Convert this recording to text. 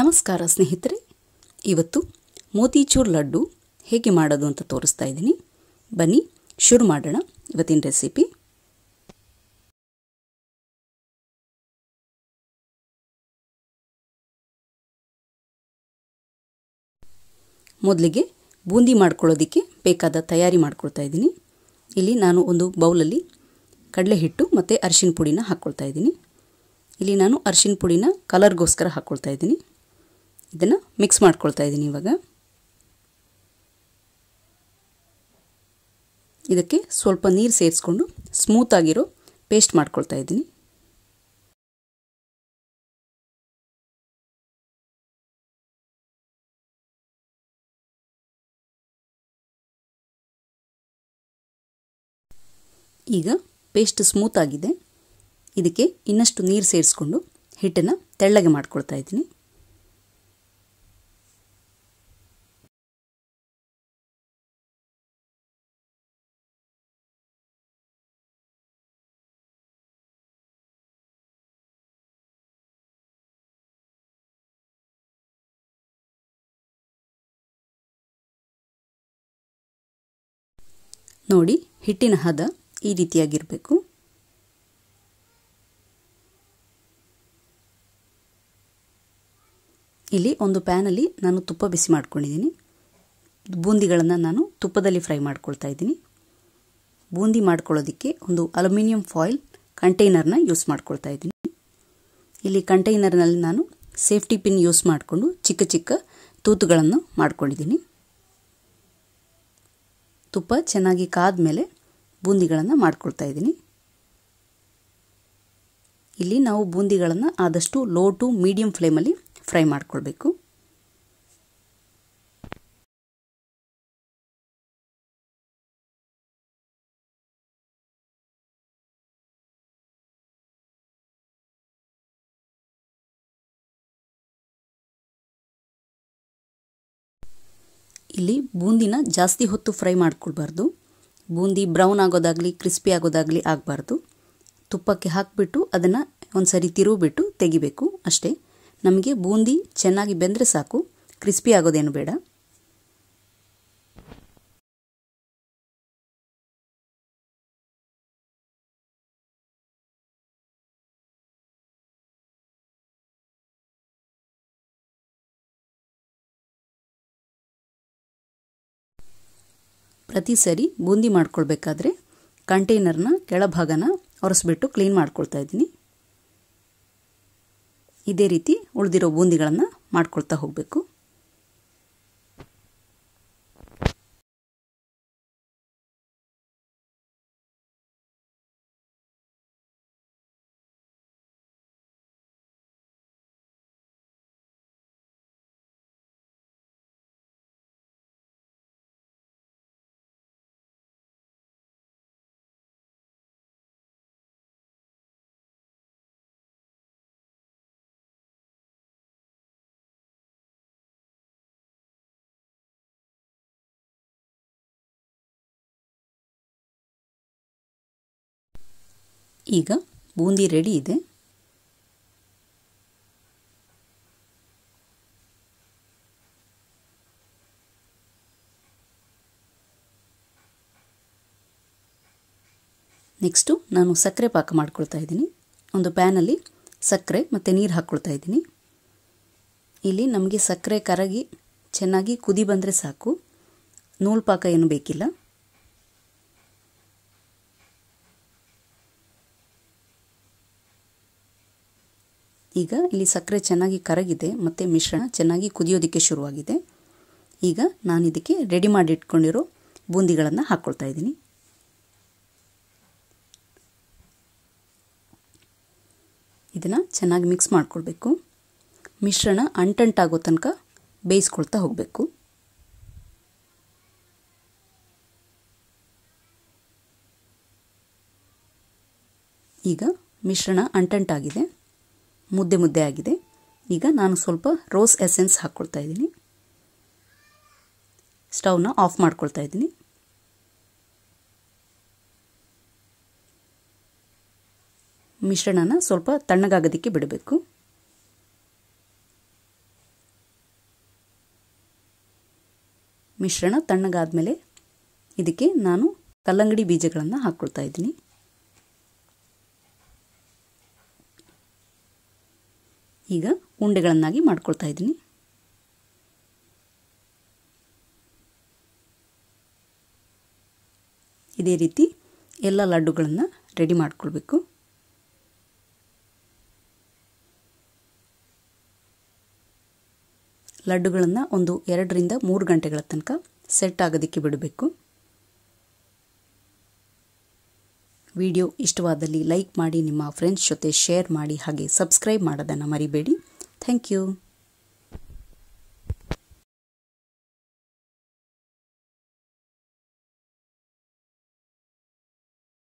ನಮಸ್ಕಾರ ಸ್ನೇಹಿತರೆ ಇವತ್ತು ಮೋತಿಚೂರ್ ಲಡ್ಡು ಹೇಗೆ ಮಾಡೋದು ಅಂತ ತೋರಿಸ್ತಾ ಇದ್ದೀನಿ ಬನ್ನಿ ಶುರು ಮಾಡೋಣ ಇವತ್ತಿನ ರೆಸಿಪಿ ಮೊದಲಿಗೆ ಬೂಂದಿ ಮಾಡ್ಕೊಳ್ಳೋದಕ್ಕೆ ಬೇಕಾದ ತಯಾರಿ ಮಾಡ್ಕೊಳ್ತಾ ಇದ್ದೀನಿ ಇಲ್ಲಿ ನಾನು ಒಂದು ಬೌಲಲ್ಲಿ ಕಡಲೆ ಹಿಟ್ಟು ಮತ್ತು ಅರಿಶಿನ ಪುಡಿನ ಹಾಕ್ಕೊಳ್ತಾ ಇದ್ದೀನಿ ಇಲ್ಲಿ ನಾನು ಅರಿಶಿನ ಪುಡಿನ ಕಲರ್ಗೋಸ್ಕರ ಹಾಕ್ಕೊಳ್ತಾ ಇದ್ದೀನಿ ಇದನ್ನು ಮಿಕ್ಸ್ ಮಾಡ್ಕೊಳ್ತಾ ಇದ್ದೀನಿ ಇವಾಗ ಇದಕ್ಕೆ ಸ್ವಲ್ಪ ನೀರು ಸೇರಿಸ್ಕೊಂಡು ಆಗಿರೋ ಪೇಸ್ಟ್ ಮಾಡ್ಕೊಳ್ತಾ ಇದ್ದೀನಿ ಈಗ ಪೇಸ್ಟ್ ಸ್ಮೂತ್ ಆಗಿದೆ ಇದಕ್ಕೆ ಇನ್ನಷ್ಟು ನೀರು ಸೇರಿಸ್ಕೊಂಡು ಹಿಟ್ಟನ್ನು ತೆಳ್ಳಗೆ ಮಾಡ್ಕೊಳ್ತಾ ಇದ್ದೀನಿ ನೋಡಿ ಹಿಟ್ಟಿನ ಹದ ಈ ರೀತಿಯಾಗಿರಬೇಕು ಇಲ್ಲಿ ಒಂದು ಪ್ಯಾನಲ್ಲಿ ನಾನು ತುಪ್ಪ ಬಿಸಿ ಮಾಡ್ಕೊಂಡಿದ್ದೀನಿ ಬೂಂದಿಗಳನ್ನು ನಾನು ತುಪ್ಪದಲ್ಲಿ ಫ್ರೈ ಮಾಡ್ಕೊಳ್ತಾ ಇದ್ದೀನಿ ಬೂಂದಿ ಮಾಡ್ಕೊಳ್ಳೋದಕ್ಕೆ ಒಂದು ಅಲ್ಯೂಮಿನಿಯಂ ಫಾಯಿಲ್ ಕಂಟೈನರ್ನ ಯೂಸ್ ಮಾಡ್ಕೊಳ್ತಾ ಇದ್ದೀನಿ ಇಲ್ಲಿ ಕಂಟೈನರ್ನಲ್ಲಿ ನಾನು ಸೇಫ್ಟಿ ಪಿನ್ ಯೂಸ್ ಮಾಡಿಕೊಂಡು ಚಿಕ್ಕ ಚಿಕ್ಕ ತೂತುಗಳನ್ನು ಮಾಡ್ಕೊಂಡಿದ್ದೀನಿ ತುಪ್ಪ ಚೆನ್ನಾಗಿ ಕಾದ ಮೇಲೆ ಬೂಂದಿಗಳನ್ನು ಮಾಡ್ಕೊಳ್ತಾ ಇದ್ದೀನಿ ಇಲ್ಲಿ ನಾವು ಬೂಂದಿಗಳನ್ನು ಆದಷ್ಟು ಲೋ ಟು ಮೀಡಿಯಂ ಫ್ಲೇಮಲ್ಲಿ ಫ್ರೈ ಮಾಡ್ಕೊಳ್ಬೇಕು ಇಲ್ಲಿ ಬೂಂದಿನ ಜಾಸ್ತಿ ಹೊತ್ತು ಫ್ರೈ ಮಾಡ್ಕೊಳ್ಬಾರ್ದು ಬೂಂದಿ ಬ್ರೌನ್ ಆಗೋದಾಗಲಿ ಕ್ರಿಸ್ಪಿ ಆಗೋದಾಗಲಿ ಆಗಬಾರ್ದು ತುಪ್ಪಕ್ಕೆ ಹಾಕಿಬಿಟ್ಟು ಅದನ್ನು ಒಂದು ಸರಿ ತಿರುವಿಬಿಟ್ಟು ತೆಗಿಬೇಕು ಅಷ್ಟೇ ನಮಗೆ ಬೂಂದಿ ಚೆನ್ನಾಗಿ ಬೆಂದರೆ ಸಾಕು ಕ್ರಿಸ್ಪಿ ಆಗೋದೇನು ಬೇಡ ಪ್ರತಿ ಸರಿ ಬೂಂದಿ ಮಾಡ್ಕೊಳ್ಬೇಕಾದ್ರೆ ಕಂಟೈನರ್ನ ಕೆಳಭಾಗನ ಒರೆಸ್ಬಿಟ್ಟು ಕ್ಲೀನ್ ಮಾಡ್ಕೊಳ್ತಾ ಇದ್ದೀನಿ ಇದೇ ರೀತಿ ಉಳಿದಿರೋ ಬೂಂದಿಗಳನ್ನು ಮಾಡ್ಕೊಳ್ತಾ ಹೋಗಬೇಕು ಈಗ ಬೂಂದಿ ರೆಡಿ ಇದೆ ನೆಕ್ಸ್ಟು ನಾನು ಸಕ್ಕರೆ ಪಾಕ ಮಾಡ್ಕೊಳ್ತಾ ಇದ್ದೀನಿ ಒಂದು ಪ್ಯಾನಲ್ಲಿ ಸಕ್ಕರೆ ಮತ್ತು ನೀರು ಹಾಕ್ಕೊಳ್ತಾ ಇದ್ದೀನಿ ಇಲ್ಲಿ ನಮಗೆ ಸಕ್ಕರೆ ಕರಗಿ ಚೆನ್ನಾಗಿ ಕುದಿ ಬಂದರೆ ಸಾಕು ನೂಲು ಪಾಕ ಏನು ಬೇಕಿಲ್ಲ ಈಗ ಇಲ್ಲಿ ಸಕ್ಕರೆ ಚೆನ್ನಾಗಿ ಕರಗಿದೆ ಮತ್ತು ಮಿಶ್ರಣ ಚೆನ್ನಾಗಿ ಕುದಿಯೋದಕ್ಕೆ ಶುರುವಾಗಿದೆ ಈಗ ನಾನು ಇದಕ್ಕೆ ರೆಡಿ ಮಾಡಿ ಇಟ್ಕೊಂಡಿರೋ ಬೂಂದಿಗಳನ್ನು ಹಾಕ್ಕೊಳ್ತಾ ಇದ್ದೀನಿ ಇದನ್ನು ಚೆನ್ನಾಗಿ ಮಿಕ್ಸ್ ಮಾಡ್ಕೊಳ್ಬೇಕು ಮಿಶ್ರಣ ಅಂಟಂಟಾಗೋ ತನಕ ಬೇಯಿಸ್ಕೊಳ್ತಾ ಹೋಗಬೇಕು ಈಗ ಮಿಶ್ರಣ ಅಂಟಂಟಾಗಿದೆ ಮುದ್ದೆ ಮುದ್ದೆ ಆಗಿದೆ ಈಗ ನಾನು ಸ್ವಲ್ಪ ರೋಸ್ ಎಸೆನ್ಸ್ ಹಾಕ್ಕೊಳ್ತಾ ಇದ್ದೀನಿ ಸ್ಟವ್ನ ಆಫ್ ಮಾಡ್ಕೊಳ್ತಾ ಇದ್ದೀನಿ ಮಿಶ್ರಣನ ಸ್ವಲ್ಪ ತಣ್ಣಗಾಗೋದಕ್ಕೆ ಬಿಡಬೇಕು ಮಿಶ್ರಣ ತಣ್ಣಗಾದ ಮೇಲೆ ಇದಕ್ಕೆ ನಾನು ಕಲ್ಲಂಗಡಿ ಬೀಜಗಳನ್ನು ಹಾಕ್ಕೊಳ್ತಾ ಇದ್ದೀನಿ ಈಗ ಉಂಡೆಗಳನ್ನಾಗಿ ಮಾಡ್ಕೊಳ್ತಾ ಇದ್ದೀನಿ ಇದೇ ರೀತಿ ಎಲ್ಲ ಲಡ್ಡುಗಳನ್ನ ರೆಡಿ ಮಾಡ್ಕೊಳ್ಬೇಕು ಲಡ್ಡುಗಳನ್ನು ಒಂದು ಎರಡರಿಂದ ಮೂರು ಗಂಟೆಗಳ ತನಕ ಸೆಟ್ ಆಗೋದಕ್ಕೆ ಬಿಡಬೇಕು ವಿಡಿಯೋ ಇಷ್ಟವಾದಲ್ಲಿ ಲೈಕ್ ಮಾಡಿ ನಿಮ್ಮ ಫ್ರೆಂಡ್ಸ್ ಜೊತೆ ಶೇರ್ ಮಾಡಿ ಹಾಗೆ ಸಬ್ಸ್ಕ್ರೈಬ್ ಮಾಡೋದನ್ನು ಮರಿಬೇಡಿ ಥ್ಯಾಂಕ್ ಯು